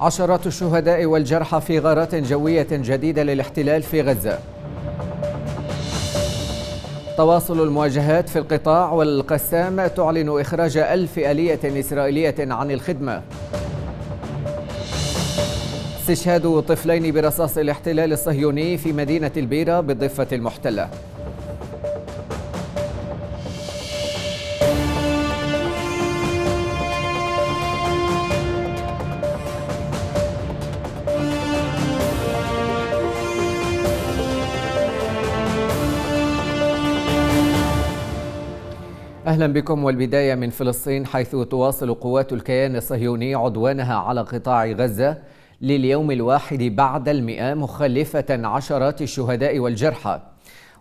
عشرات الشهداء والجرحى في غارات جوية جديدة للاحتلال في غزة تواصل المواجهات في القطاع والقسام تعلن إخراج ألف آلية إسرائيلية عن الخدمة استشهاد طفلين برصاص الاحتلال الصهيوني في مدينة البيرة بالضفة المحتلة أهلا بكم والبداية من فلسطين حيث تواصل قوات الكيان الصهيوني عدوانها على قطاع غزة لليوم الواحد بعد المئة مخلفة عشرات الشهداء والجرحى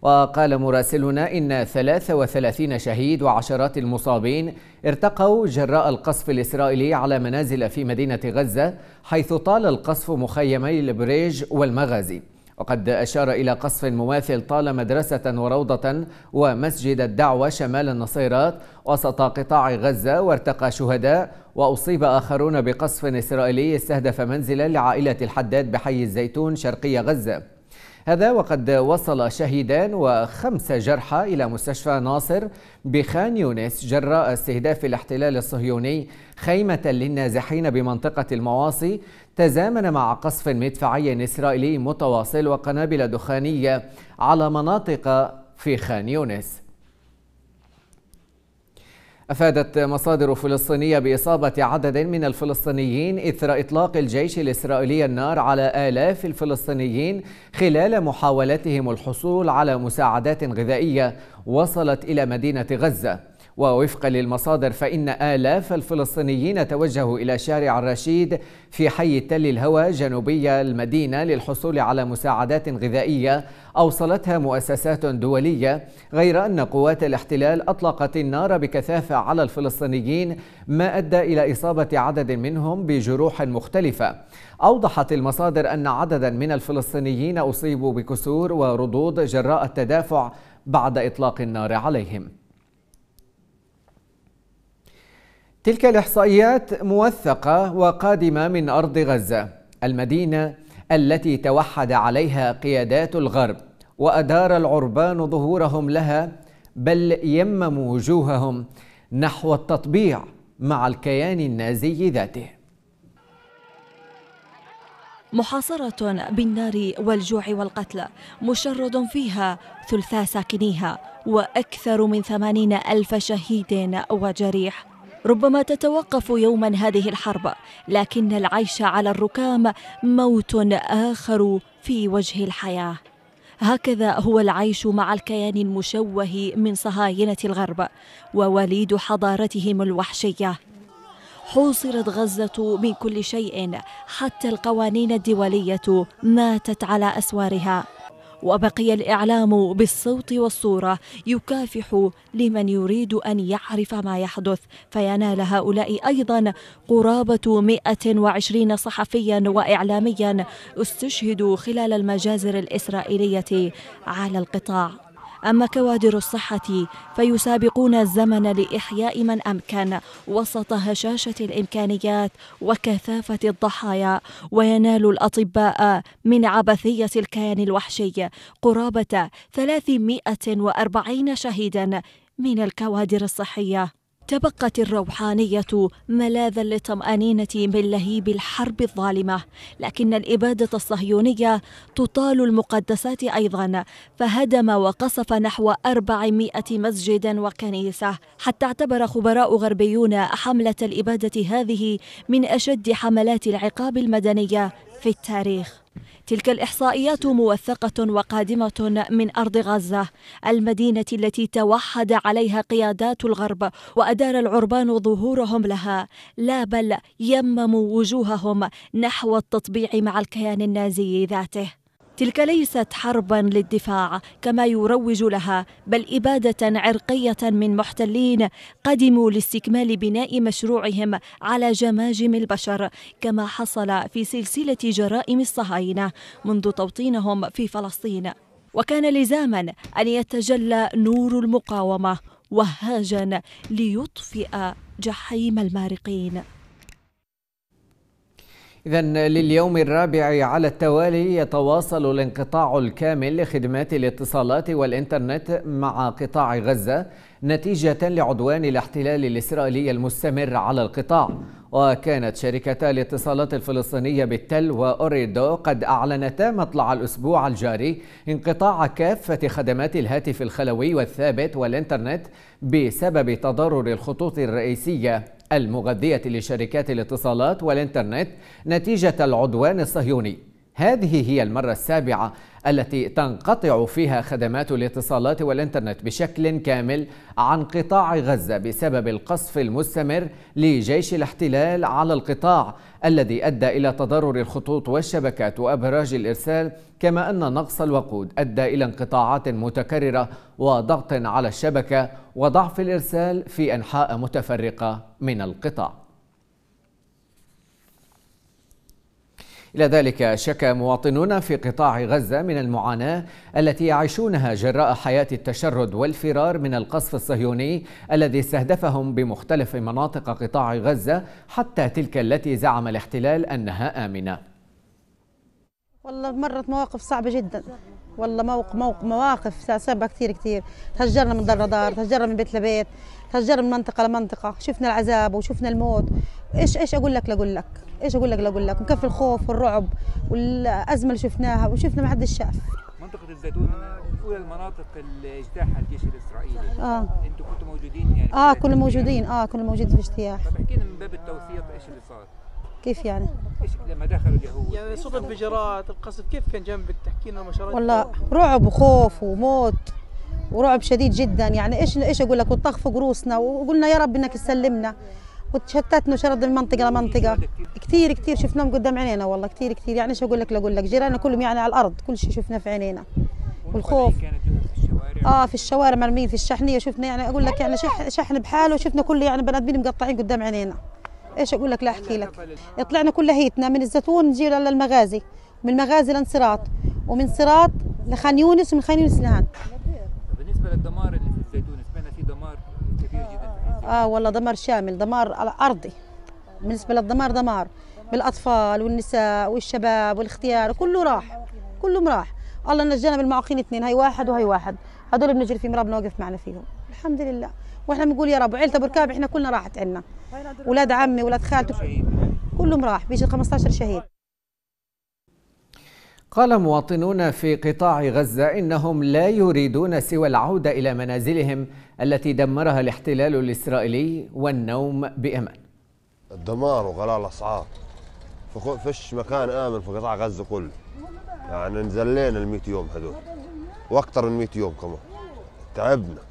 وقال مراسلنا إن 33 شهيد وعشرات المصابين ارتقوا جراء القصف الإسرائيلي على منازل في مدينة غزة حيث طال القصف مخيمي البريج والمغازي وقد أشار إلى قصف مماثل طال مدرسة وروضة ومسجد الدعوة شمال النصيرات وسط قطاع غزة وارتقى شهداء وأصيب آخرون بقصف إسرائيلي استهدف منزلا لعائلة الحداد بحي الزيتون شرقي غزة هذا وقد وصل شهيدان وخمسة جرحى إلى مستشفى ناصر بخان يونس جراء استهداف الاحتلال الصهيوني خيمة للنازحين بمنطقة المواصي تزامن مع قصف مدفعي إسرائيلي متواصل وقنابل دخانية على مناطق في خان يونس أفادت مصادر فلسطينية بإصابة عدد من الفلسطينيين إثر إطلاق الجيش الإسرائيلي النار على آلاف الفلسطينيين خلال محاولتهم الحصول على مساعدات غذائية وصلت إلى مدينة غزة ووفقا للمصادر فإن آلاف الفلسطينيين توجهوا إلى شارع الرشيد في حي تل الهوى جنوبي المدينة للحصول على مساعدات غذائية أوصلتها مؤسسات دولية غير أن قوات الاحتلال أطلقت النار بكثافة على الفلسطينيين ما أدى إلى إصابة عدد منهم بجروح مختلفة أوضحت المصادر أن عددا من الفلسطينيين أصيبوا بكسور ورضوض جراء التدافع بعد إطلاق النار عليهم تلك الإحصائيات موثقة وقادمة من أرض غزة المدينة التي توحد عليها قيادات الغرب وأدار العربان ظهورهم لها بل يمموا وجوههم نحو التطبيع مع الكيان النازي ذاته محاصرة بالنار والجوع والقتل مشرد فيها ثلثا ساكنيها وأكثر من ثمانين ألف شهيد وجريح ربما تتوقف يوما هذه الحرب لكن العيش على الركام موت اخر في وجه الحياه هكذا هو العيش مع الكيان المشوه من صهاينه الغرب ووليد حضارتهم الوحشيه حوصرت غزه من كل شيء حتى القوانين الدوليه ماتت على اسوارها وبقي الإعلام بالصوت والصورة يكافح لمن يريد أن يعرف ما يحدث فينال هؤلاء أيضا قرابة 120 صحفيا وإعلاميا استشهدوا خلال المجازر الإسرائيلية على القطاع أما كوادر الصحة فيسابقون الزمن لإحياء من أمكن وسط هشاشة الإمكانيات وكثافة الضحايا وينال الأطباء من عبثية الكيان الوحشي قرابة 340 شهيدا من الكوادر الصحية تبقت الروحانية ملاذا للطمأنينة من لهيب الحرب الظالمة، لكن الإبادة الصهيونية تطال المقدسات أيضا، فهدم وقصف نحو 400 مسجد وكنيسة، حتى اعتبر خبراء غربيون حملة الإبادة هذه من أشد حملات العقاب المدنية في التاريخ. تلك الإحصائيات موثقة وقادمة من أرض غزة المدينة التي توحد عليها قيادات الغرب وأدار العربان ظهورهم لها لا بل يمموا وجوههم نحو التطبيع مع الكيان النازي ذاته تلك ليست حربا للدفاع كما يروج لها بل إبادة عرقية من محتلين قدموا لاستكمال بناء مشروعهم على جماجم البشر كما حصل في سلسلة جرائم الصهاينة منذ توطينهم في فلسطين وكان لزاما أن يتجلى نور المقاومة وهاجا ليطفئ جحيم المارقين إذا لليوم الرابع على التوالي يتواصل الانقطاع الكامل لخدمات الاتصالات والإنترنت مع قطاع غزة نتيجة لعدوان الاحتلال الإسرائيلي المستمر على القطاع وكانت شركتا الاتصالات الفلسطينية بالتل وأوريدو قد أعلنتا مطلع الأسبوع الجاري انقطاع كافة خدمات الهاتف الخلوي والثابت والإنترنت بسبب تضرر الخطوط الرئيسية المغذية لشركات الاتصالات والإنترنت نتيجة العدوان الصهيوني هذه هي المرة السابعة التي تنقطع فيها خدمات الاتصالات والإنترنت بشكل كامل عن قطاع غزة بسبب القصف المستمر لجيش الاحتلال على القطاع الذي أدى إلى تضرر الخطوط والشبكات وأبراج الإرسال كما أن نقص الوقود أدى إلى انقطاعات متكررة وضغط على الشبكة وضعف الإرسال في أنحاء متفرقة من القطاع إلى ذلك شكى مواطنون في قطاع غزة من المعاناة التي يعيشونها جراء حياة التشرد والفرار من القصف الصهيوني الذي استهدفهم بمختلف مناطق قطاع غزة حتى تلك التي زعم الاحتلال أنها آمنة والله مرت مواقف صعبة جدا والله موقف مواقف صعبة كثير كثير تهجرنا من دار دار تهجرنا من بيت لبيت تهجر من منطقه لمنطقه شفنا العذاب وشفنا الموت ايش ايش اقول لك لاقول لك ايش اقول لك لاقول لك وكيف الخوف والرعب والازمه اللي شفناها وشفنا ما حدش شاف منطقه الزيتون اولى المناطق اللي اجتاحها الجيش الاسرائيلي اه أنتم كنتوا موجودين يعني اه كنا موجودين اه كنا موجودين في الاجتياح طب احكي لنا من باب التوثيق ايش اللي صار كيف يعني؟ ايش لما دخلوا اليهود يعني صوت انفجارات القصف كيف كان جنبك تحكي لنا الله. والله رعب وخوف وموت ورعب شديد جدا يعني ايش ايش اقول لك والطخ فوق روسنا وقلنا يا رب انك تسلمنا وتشتتنا وشرد من منطقه لمنطقه كثير كثير شفناهم قدام عينينا والله كثير كثير يعني ايش اقول لك اقول لك جيراننا كلهم يعني على الارض كل شيء شفناه في عينينا والخوف اه في الشوارع مرميين في الشحنيه شفنا يعني اقول لك يعني شحن بحاله وشفنا كل يعني بنادمين مقطعين قدام عينينا ايش اقول لك لا احكي لك طلعنا كل هيتنا من الزيتون نجي للمغازي من المغازي لانصراط ومن صراط لخان يونس ومن خان يونس لهان مثلا الدمار اللي في الزيتون سمعنا في دمار كبير جدا في الزيتون. اه والله دمار شامل دمار ارضي بالنسبه للدمار دمار بالاطفال والنساء والشباب والاختيار كله راح كله راح الله نجانا بالمعاقين اثنين هاي واحد وهي واحد هذول بنجري فيهم ربنا وقف معنا فيهم الحمد لله واحنا بنقول يا رب وعيلة ابو ركاب احنا كلنا راحت عنا اولاد عمي اولاد خالته كلهم راح بيجي 15 شهيد قال مواطنون في قطاع غزة إنهم لا يريدون سوى العودة إلى منازلهم التي دمرها الاحتلال الإسرائيلي والنوم بأمان الدمار وغلاء الأسعار فش مكان آمن في قطاع غزة كله يعني نزلين ال 100 يوم هذول وأكثر من 100 يوم كمان تعبنا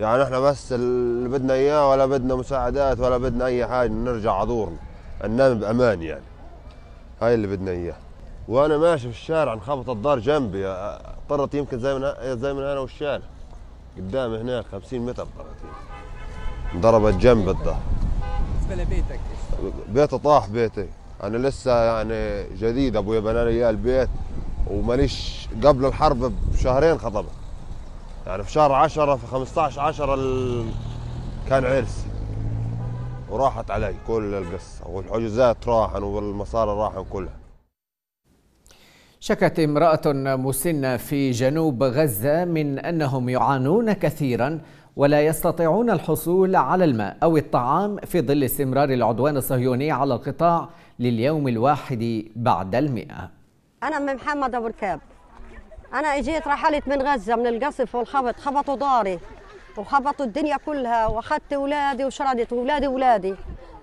يعني احنا بس اللي بدنا اياه ولا بدنا مساعدات ولا بدنا اي حاجه نرجع عذورنا ننام بامان يعني هاي اللي بدنا اياه وانا ماشي في الشارع انخبط الدار جنبي طرت يمكن زي من زي من انا والشارع قدام هناك 50 متر طرت انضربت جنب الظهر بالنسبه لبيتك بيتي طاح بيتي انا لسه يعني جديد ابويا بنى لي البيت وماليش قبل الحرب بشهرين خطبت يعني في شهر 10 في 15 10 ال... كان عرسي وراحت علي كل القصه والحجوزات راحن والمصاري راحن كلها شكت امرأة مسنة في جنوب غزة من أنهم يعانون كثيرا ولا يستطيعون الحصول على الماء أو الطعام في ظل استمرار العدوان الصهيوني على القطاع لليوم الواحد بعد المئة أنا أم محمد أبو ركاب أنا إجيت رحلت من غزة من القصف والخبط خبطوا داري وخبطوا الدنيا كلها وأخذت أولادي وشردت أولادي أولادي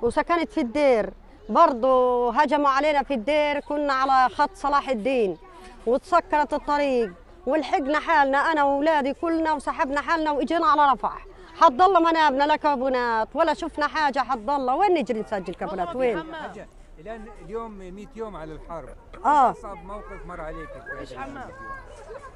وسكنت في الدير برضه هجموا علينا في الدير كنا على خط صلاح الدين وتسكرت الطريق ولحقنا حالنا انا واولادي كلنا وسحبنا حالنا واجينا على رفح حتضل منابنا لا كابونات ولا شفنا حاجه حتضل وين نجري نسجل كابونات وين الان اليوم 100 يوم على الحرب اه صعب موقف مر عليك في مش حمام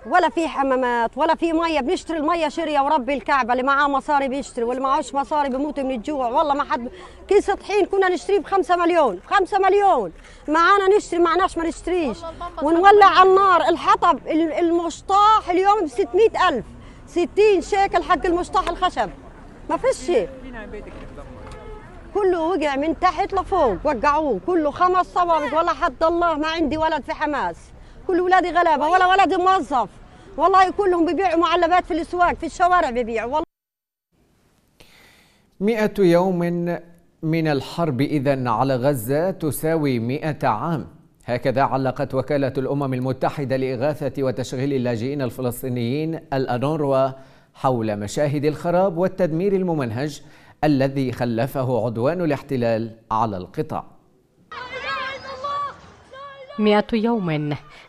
ولا في حمامات ولا في ميه بنشتري الميه شريه وربي الكعبه اللي معاه مصاري بيشتري واللي معهوش مصاري بيموت من الجوع والله ما حد كيس طحين كنا نشتريه ب 5 مليون 5 مليون معانا نشتري معناش ما نشتريش ونولع على النار الحطب المشطاح اليوم ب 600000 60 شيكل حق المشطاح الخشب ما فيش شيء كله وقع من تحت لفوق وقعوه كله خمس صوابع طيب. ولا حد الله ما عندي ولد في حماس كل ولادي غلابه ولا طيب. ولدي موظف والله كلهم بيبيعوا معلبات في الاسواق في الشوارع بيبيعوا والله 100 يوم من الحرب إذا على غزة تساوي 100 عام هكذا علقت وكالة الأمم المتحدة لإغاثة وتشغيل اللاجئين الفلسطينيين الأنوروا حول مشاهد الخراب والتدمير الممنهج الذي خلفه عدوان الاحتلال على القطاع مئة يوم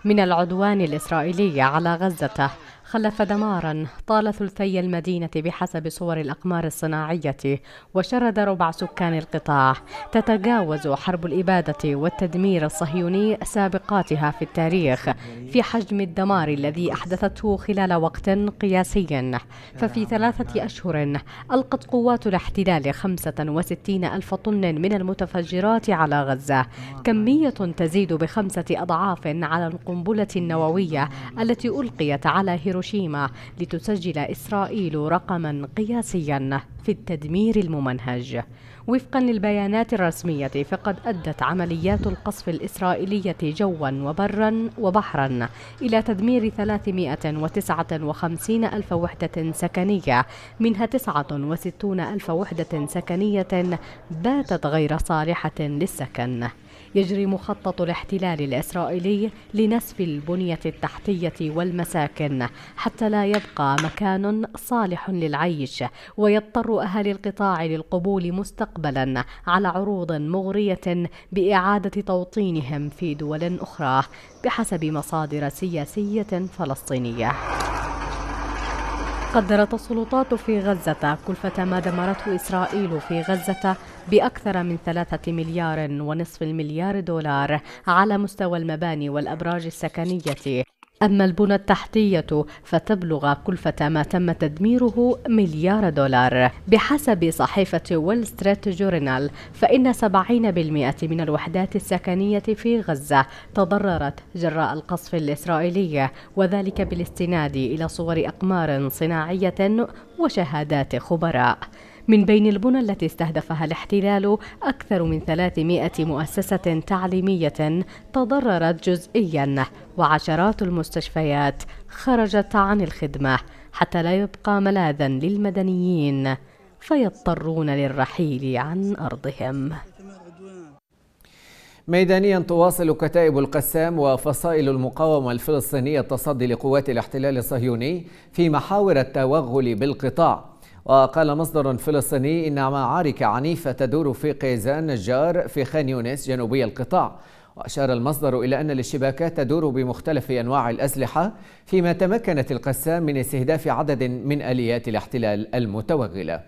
من العدوان الإسرائيلي على غزة خلف دمارا طال ثلثي المدينة بحسب صور الأقمار الصناعية وشرد ربع سكان القطاع تتجاوز حرب الإبادة والتدمير الصهيوني سابقاتها في التاريخ في حجم الدمار الذي أحدثته خلال وقت قياسي ففي ثلاثة أشهر ألقت قوات الاحتلال 65 ألف طن من المتفجرات على غزة كمية تزيد بخمسة أضعاف على القنبلة النووية التي ألقيت على هيروشيما هيروشيما لتسجل إسرائيل رقما قياسيا في التدمير الممنهج وفقا للبيانات الرسمية فقد أدت عمليات القصف الإسرائيلية جوا وبرا وبحرا إلى تدمير 359 ألف وحدة سكنية منها 69 ألف وحدة سكنية باتت غير صالحة للسكن يجري مخطط الاحتلال الإسرائيلي لنسف البنية التحتية والمساكن حتى لا يبقى مكان صالح للعيش ويضطر أهالي القطاع للقبول مستقبلا على عروض مغرية بإعادة توطينهم في دول أخرى بحسب مصادر سياسية فلسطينية قدرت السلطات في غزة كلفة ما دمرته إسرائيل في غزة بأكثر من ثلاثة مليار ونصف المليار دولار على مستوى المباني والأبراج السكنية أما البنى التحتية فتبلغ كلفة ما تم تدميره مليار دولار بحسب صحيفة وول ستريت جورنال فإن 70% من الوحدات السكنية في غزة تضررت جراء القصف الإسرائيلي وذلك بالاستناد إلى صور أقمار صناعية وشهادات خبراء من بين البنى التي استهدفها الاحتلال أكثر من 300 مؤسسة تعليمية تضررت جزئيا وعشرات المستشفيات خرجت عن الخدمة حتى لا يبقى ملاذا للمدنيين فيضطرون للرحيل عن أرضهم ميدانيا تواصل كتائب القسام وفصائل المقاومة الفلسطينية التصدي لقوات الاحتلال الصهيوني في محاور التوغل بالقطاع وقال مصدر فلسطيني إن معارك عنيفة تدور في قيزان نجار في خان يونس جنوبي القطاع وأشار المصدر إلى أن الاشتباكات تدور بمختلف أنواع الأسلحة فيما تمكنت القسام من استهداف عدد من آليات الاحتلال المتوغلة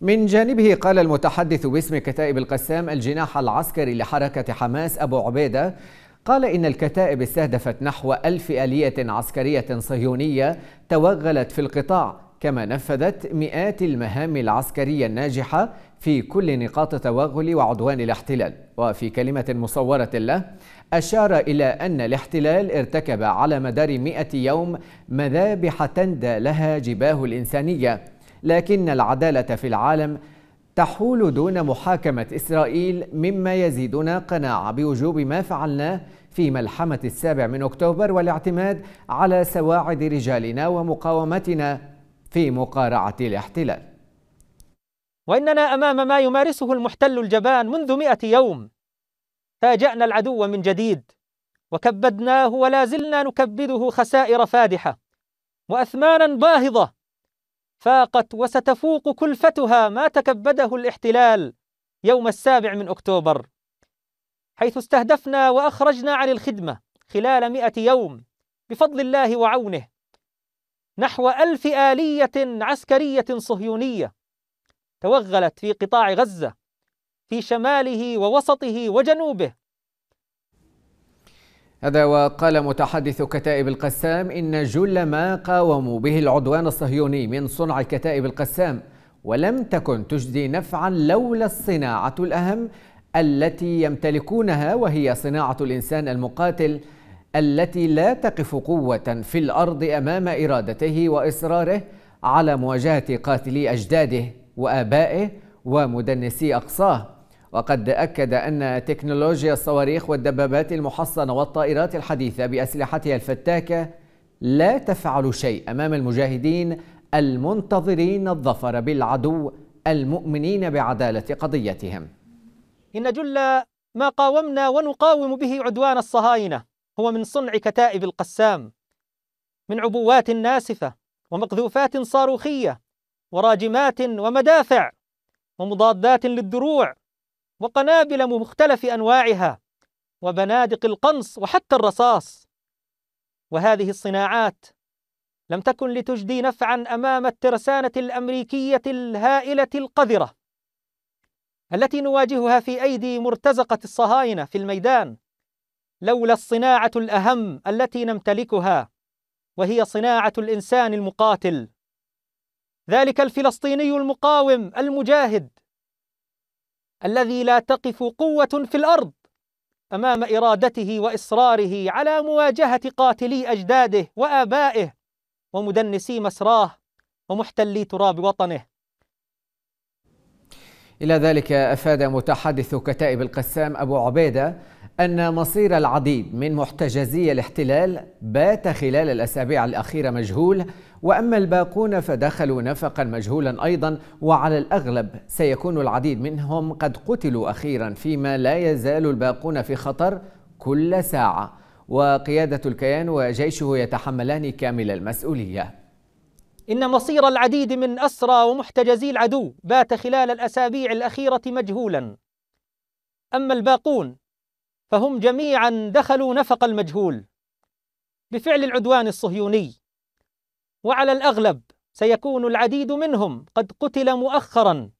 من جانبه قال المتحدث باسم كتائب القسام الجناح العسكري لحركة حماس أبو عبيدة قال إن الكتائب استهدفت نحو ألف آلية عسكرية صهيونية توغلت في القطاع كما نفذت مئات المهام العسكرية الناجحة في كل نقاط توغل وعدوان الاحتلال وفي كلمة مصورة له أشار إلى أن الاحتلال ارتكب على مدار مئة يوم مذابح تندى لها جباه الإنسانية لكن العدالة في العالم تحول دون محاكمة إسرائيل مما يزيدنا قناعة بوجوب ما فعلناه في ملحمة السابع من أكتوبر والاعتماد على سواعد رجالنا ومقاومتنا في مقارعة الاحتلال وإننا أمام ما يمارسه المحتل الجبان منذ مئة يوم فاجأنا العدو من جديد وكبدناه ولا زلنا نكبده خسائر فادحة وأثمانا باهظة فاقت وستفوق كلفتها ما تكبده الاحتلال يوم السابع من أكتوبر حيث استهدفنا وأخرجنا عن الخدمة خلال مئة يوم بفضل الله وعونه نحو ألف آلية عسكرية صهيونية توغلت في قطاع غزة في شماله ووسطه وجنوبه هذا وقال متحدث كتائب القسام إن جل ما قاوموا به العدوان الصهيوني من صنع كتائب القسام ولم تكن تجدي نفعا لولا الصناعة الأهم التي يمتلكونها وهي صناعة الإنسان المقاتل التي لا تقف قوة في الأرض أمام إرادته وإصراره على مواجهة قاتلي أجداده وآبائه ومدنسي أقصاه وقد أكد أن تكنولوجيا الصواريخ والدبابات المحصنة والطائرات الحديثة بأسلحتها الفتاكة لا تفعل شيء أمام المجاهدين المنتظرين الظفر بالعدو المؤمنين بعدالة قضيتهم إن جل ما قاومنا ونقاوم به عدوان الصهاينة هو من صنع كتائب القسام من عبوات ناسفة ومقذوفات صاروخية وراجمات ومدافع ومضادات للدروع وقنابل مختلف انواعها وبنادق القنص وحتى الرصاص وهذه الصناعات لم تكن لتجدي نفعا امام الترسانه الامريكيه الهائله القذره التي نواجهها في ايدي مرتزقه الصهاينه في الميدان لولا الصناعه الاهم التي نمتلكها وهي صناعه الانسان المقاتل ذلك الفلسطيني المقاوم المجاهد الذي لا تقف قوة في الأرض أمام إرادته وإصراره على مواجهة قاتلي أجداده وآبائه ومدنسي مسراه ومحتلي تراب وطنه إلى ذلك أفاد متحدث كتائب القسام أبو عبيدة أن مصير العديد من محتجزي الاحتلال بات خلال الأسابيع الأخيرة مجهول وأما الباقون فدخلوا نفقا مجهولا أيضا وعلى الأغلب سيكون العديد منهم قد قتلوا أخيرا فيما لا يزال الباقون في خطر كل ساعة وقيادة الكيان وجيشه يتحملان كامل المسؤولية إن مصير العديد من أسرى ومحتجزي العدو بات خلال الأسابيع الأخيرة مجهولا أما الباقون فهم جميعا دخلوا نفق المجهول بفعل العدوان الصهيوني وعلى الاغلب سيكون العديد منهم قد قتل مؤخرا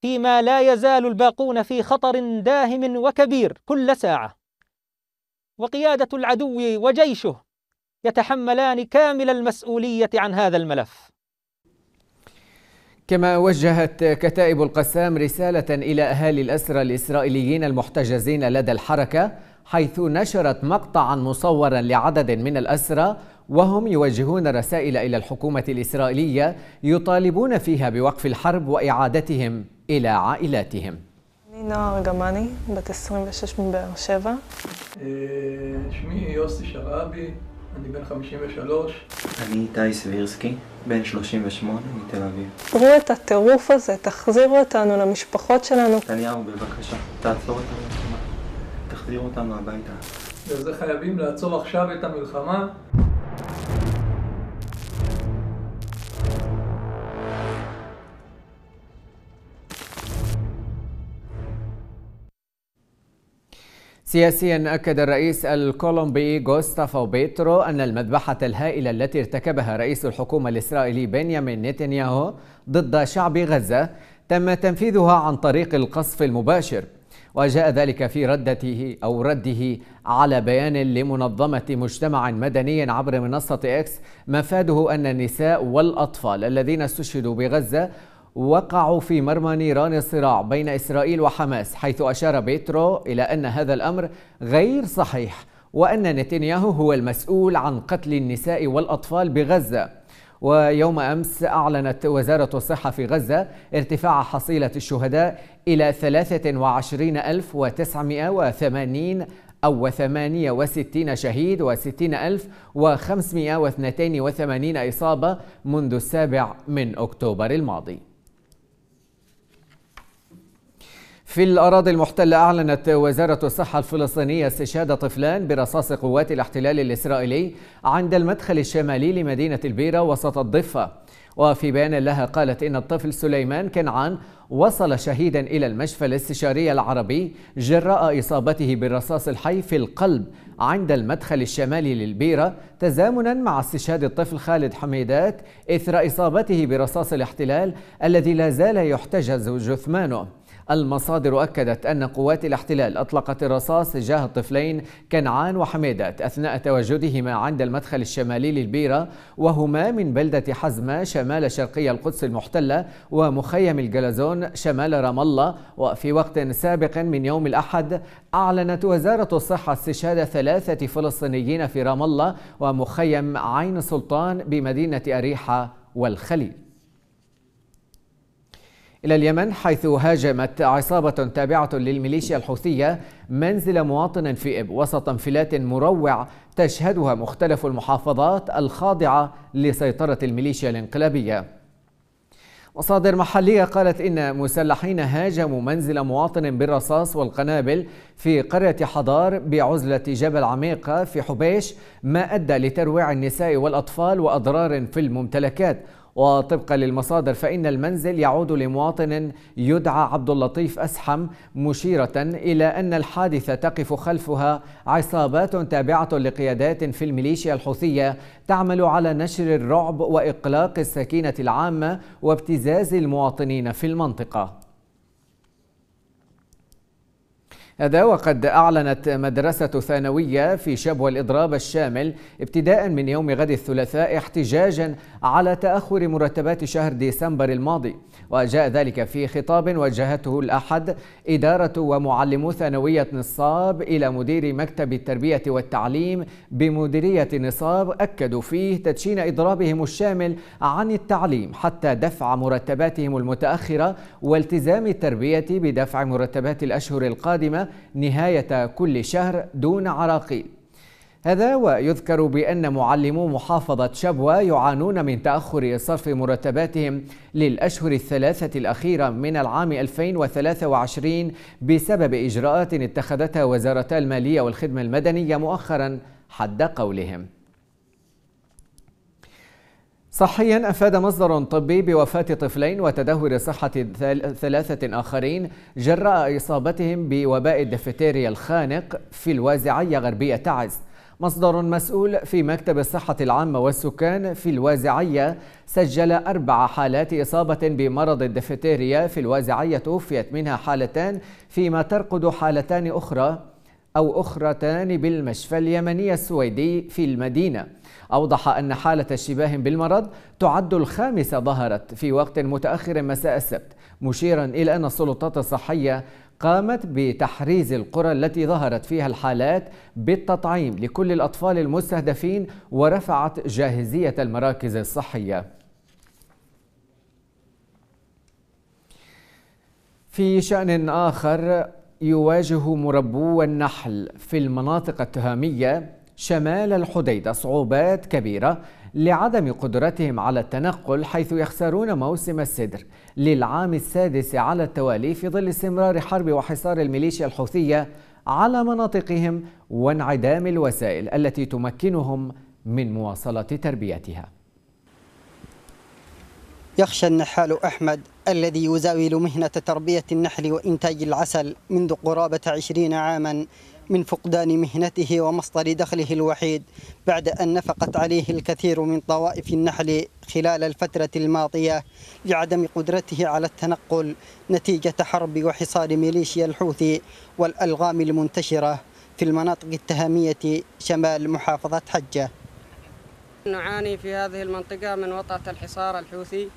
فيما لا يزال الباقون في خطر داهم وكبير كل ساعه وقياده العدو وجيشه يتحملان كامل المسؤوليه عن هذا الملف كما وجهت كتائب القسام رسالة إلى أهالي الأسرى الإسرائيليين المحتجزين لدى الحركة حيث نشرت مقطعا مصورا لعدد من الأسرى وهم يوجهون رسائل إلى الحكومة الإسرائيلية يطالبون فيها بوقف الحرب وإعادتهم إلى عائلاتهم 26 אני בן 53. אני איתי סבירסקי, בן 38, מתל אביב. תראו את הטירוף הזה, תחזירו אותנו למשפחות שלנו. נתניהו, בבקשה, תעצור את המלחמה. תחזירו אותנו הביתה. וזה חייבים לעצור עכשיו את המלחמה. سياسيا أكد الرئيس الكولومبي جوستافو بيترو أن المذبحة الهائلة التي ارتكبها رئيس الحكومة الإسرائيلي بنيامين نتنياهو ضد شعب غزة تم تنفيذها عن طريق القصف المباشر وجاء ذلك في ردته أو رده على بيان لمنظمة مجتمع مدني عبر منصة إكس مفاده أن النساء والأطفال الذين استشهدوا بغزة وقعوا في مرمى نيران الصراع بين إسرائيل وحماس حيث أشار بيترو إلى أن هذا الأمر غير صحيح وأن نتنياهو هو المسؤول عن قتل النساء والأطفال بغزة ويوم أمس أعلنت وزارة الصحة في غزة ارتفاع حصيلة الشهداء إلى 23980 أو 68 شهيد و 60582 إصابة منذ السابع من أكتوبر الماضي في الأراضي المحتلة أعلنت وزارة الصحة الفلسطينية استشهاد طفلان برصاص قوات الاحتلال الإسرائيلي عند المدخل الشمالي لمدينة البيرة وسط الضفة وفي بيان لها قالت إن الطفل سليمان كنعان وصل شهيدا إلى المشفى الاستشاري العربي جراء إصابته بالرصاص الحي في القلب عند المدخل الشمالي للبيرة تزامنا مع استشهاد الطفل خالد حميدات إثر إصابته برصاص الاحتلال الذي لا زال يحتجز جثمانه المصادر أكدت أن قوات الاحتلال أطلقت الرصاص تجاه الطفلين كنعان وحميدات أثناء تواجدهما عند المدخل الشمالي للبيرة وهما من بلدة حزمة شمال شرقي القدس المحتلة ومخيم الجلزون شمال رام الله وفي وقت سابق من يوم الأحد أعلنت وزارة الصحة استشهاد ثلاثة فلسطينيين في رام الله ومخيم عين سلطان بمدينة أريحة والخليل إلى اليمن حيث هاجمت عصابة تابعة للميليشيا الحوثية منزل مواطن في إب وسط انفلات مروع تشهدها مختلف المحافظات الخاضعة لسيطرة الميليشيا الانقلابية مصادر محلية قالت إن مسلحين هاجموا منزل مواطن بالرصاص والقنابل في قرية حضار بعزلة جبل عميقة في حبيش ما أدى لترويع النساء والأطفال وأضرار في الممتلكات وطبقا للمصادر فإن المنزل يعود لمواطن يدعى عبد اللطيف أسحم مشيرة إلى أن الحادثة تقف خلفها عصابات تابعة لقيادات في الميليشيا الحوثية تعمل على نشر الرعب وإقلاق السكينة العامة وابتزاز المواطنين في المنطقة هذا وقد أعلنت مدرسة ثانوية في شبوة الإضراب الشامل ابتداء من يوم غد الثلاثاء احتجاجا على تأخر مرتبات شهر ديسمبر الماضي وجاء ذلك في خطاب وجهته الأحد إدارة ومعلمو ثانوية نصاب إلى مدير مكتب التربية والتعليم بمديرية نصاب أكدوا فيه تدشين إضرابهم الشامل عن التعليم حتى دفع مرتباتهم المتأخرة والتزام التربية بدفع مرتبات الأشهر القادمة نهاية كل شهر دون عراقيل هذا ويذكر بأن معلمو محافظة شبوة يعانون من تأخر صرف مرتباتهم للأشهر الثلاثة الأخيرة من العام 2023 بسبب إجراءات اتخذتها وزارتا المالية والخدمة المدنية مؤخرا حد قولهم صحيا أفاد مصدر طبي بوفاة طفلين وتدهور صحة ثلاثة آخرين جراء إصابتهم بوباء الدفتيريا الخانق في الوازعية غربية تعز مصدر مسؤول في مكتب الصحة العامة والسكان في الوازعية سجل أربع حالات إصابة بمرض الدفتيريا في الوازعية توفيت منها حالتان فيما ترقد حالتان أخرى أو أخرتان بالمشفى اليمني السويدي في المدينة أوضح أن حالة اشتباه بالمرض تعد الخامسة ظهرت في وقت متأخر مساء السبت مشيرا إلى أن السلطات الصحية قامت بتحريز القرى التي ظهرت فيها الحالات بالتطعيم لكل الأطفال المستهدفين ورفعت جاهزية المراكز الصحية في شأن آخر يواجه مربو النحل في المناطق التهامية شمال الحديدة صعوبات كبيرة لعدم قدرتهم على التنقل حيث يخسرون موسم السدر للعام السادس على التوالي في ظل استمرار حرب وحصار الميليشيا الحوثية على مناطقهم وانعدام الوسائل التي تمكنهم من مواصلة تربيتها يخشى النحال أحمد الذي يزاول مهنة تربية النحل وإنتاج العسل منذ قرابة عشرين عاما من فقدان مهنته ومصدر دخله الوحيد بعد أن نفقت عليه الكثير من طوائف النحل خلال الفترة الماضية لعدم قدرته على التنقل نتيجة حرب وحصار ميليشيا الحوثي والألغام المنتشرة في المناطق التهامية شمال محافظة حجة نعاني في هذه المنطقة من وطأة الحصار الحوثي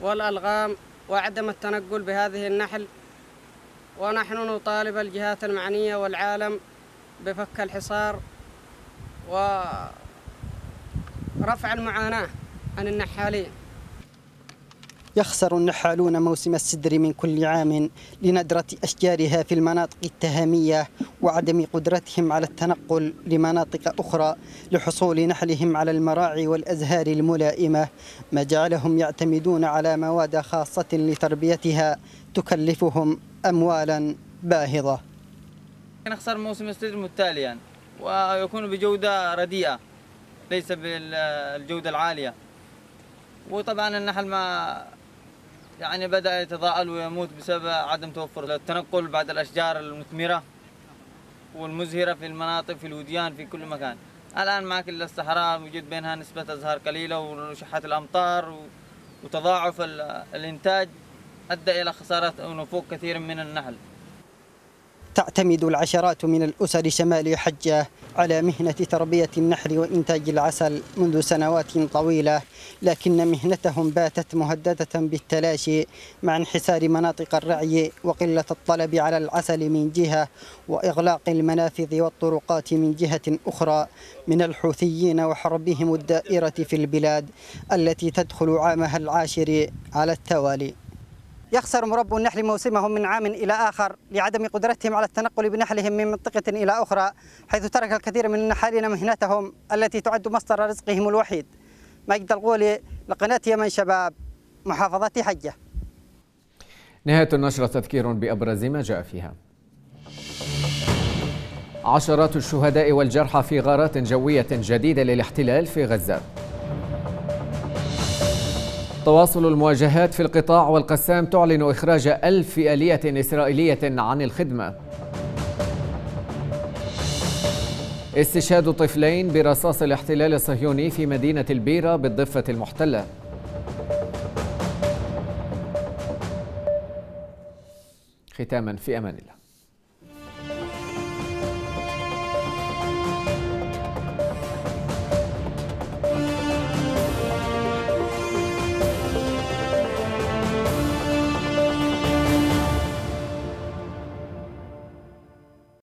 والألغام وعدم التنقل بهذه النحل ونحن نطالب الجهات المعنية والعالم بفك الحصار ورفع المعاناة عن النحالين يخسر النحالون موسم السدر من كل عام لندرة أشجارها في المناطق التهامية وعدم قدرتهم على التنقل لمناطق أخرى لحصول نحلهم على المراعي والأزهار الملائمة ما جعلهم يعتمدون على مواد خاصة لتربيتها تكلفهم أموالا باهظة نخسر موسم السدر متتاليا ويكون بجودة رديئة ليس بالجودة العالية وطبعا النحل ما يعني بدأ يتضاءل ويموت بسبب عدم توفر التنقل بعد الأشجار المثمرة والمزهرة في المناطق في الوديان في كل مكان الآن معك إلا الصحراء موجود بينها نسبة أزهار قليلة وشحات الأمطار وتضاعف الإنتاج أدى إلى خسارة ونفوق كثير من النحل تعتمد العشرات من الأسر شمال حجة على مهنة تربية النحل وإنتاج العسل منذ سنوات طويلة لكن مهنتهم باتت مهددة بالتلاشي مع انحسار مناطق الرعي وقلة الطلب على العسل من جهة وإغلاق المنافذ والطرقات من جهة أخرى من الحوثيين وحربهم الدائرة في البلاد التي تدخل عامها العاشر على التوالي يخسر مربو النحل موسمهم من عام إلى آخر لعدم قدرتهم على التنقل بنحلهم من منطقة إلى أخرى حيث ترك الكثير من النحالين مهنتهم التي تعد مصدر رزقهم الوحيد مجد الغولي لقناة يمن شباب محافظة حجة نهاية النشرة تذكير بأبرز ما جاء فيها عشرات الشهداء والجرحى في غارات جوية جديدة للاحتلال في غزة تواصل المواجهات في القطاع والقسام تعلن إخراج ألف آلية إسرائيلية عن الخدمة استشهاد طفلين برصاص الاحتلال الصهيوني في مدينة البيرة بالضفة المحتلة ختاما في أمان الله